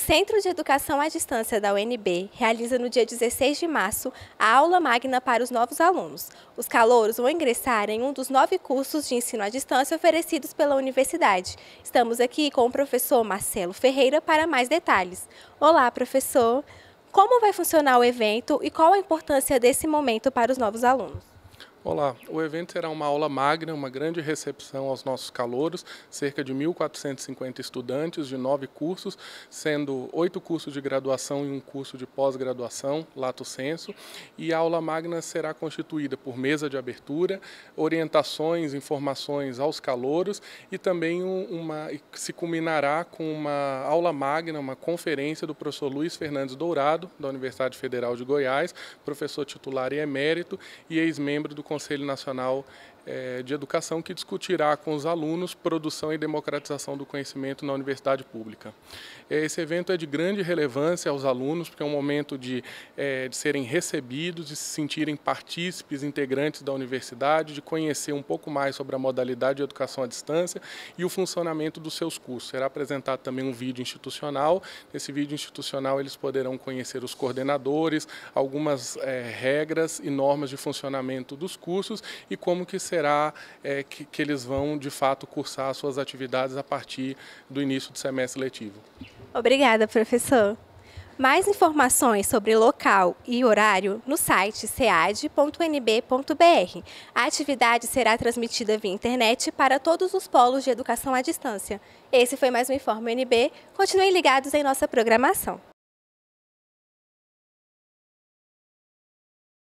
Centro de Educação à Distância da UNB realiza no dia 16 de março a aula magna para os novos alunos. Os calouros vão ingressar em um dos nove cursos de ensino à distância oferecidos pela universidade. Estamos aqui com o professor Marcelo Ferreira para mais detalhes. Olá, professor! Como vai funcionar o evento e qual a importância desse momento para os novos alunos? Olá, o evento será uma aula magna, uma grande recepção aos nossos calouros, cerca de 1.450 estudantes de nove cursos, sendo oito cursos de graduação e um curso de pós-graduação, lato senso, e a aula magna será constituída por mesa de abertura, orientações, informações aos calouros e também uma se culminará com uma aula magna, uma conferência do professor Luiz Fernandes Dourado, da Universidade Federal de Goiás, professor titular e emérito e ex-membro do Conselho Nacional é, de Educação que discutirá com os alunos produção e democratização do conhecimento na universidade pública. É, esse evento é de grande relevância aos alunos, porque é um momento de, é, de serem recebidos, de se sentirem partícipes, integrantes da universidade, de conhecer um pouco mais sobre a modalidade de educação à distância e o funcionamento dos seus cursos. Será apresentado também um vídeo institucional. Nesse vídeo institucional, eles poderão conhecer os coordenadores, algumas é, regras e normas de funcionamento dos cursos e como que será é, que, que eles vão, de fato, cursar suas atividades a partir do início do semestre letivo. Obrigada, professor. Mais informações sobre local e horário no site cead.nb.br. A atividade será transmitida via internet para todos os polos de educação à distância. Esse foi mais um Informe NB. Continuem ligados em nossa programação.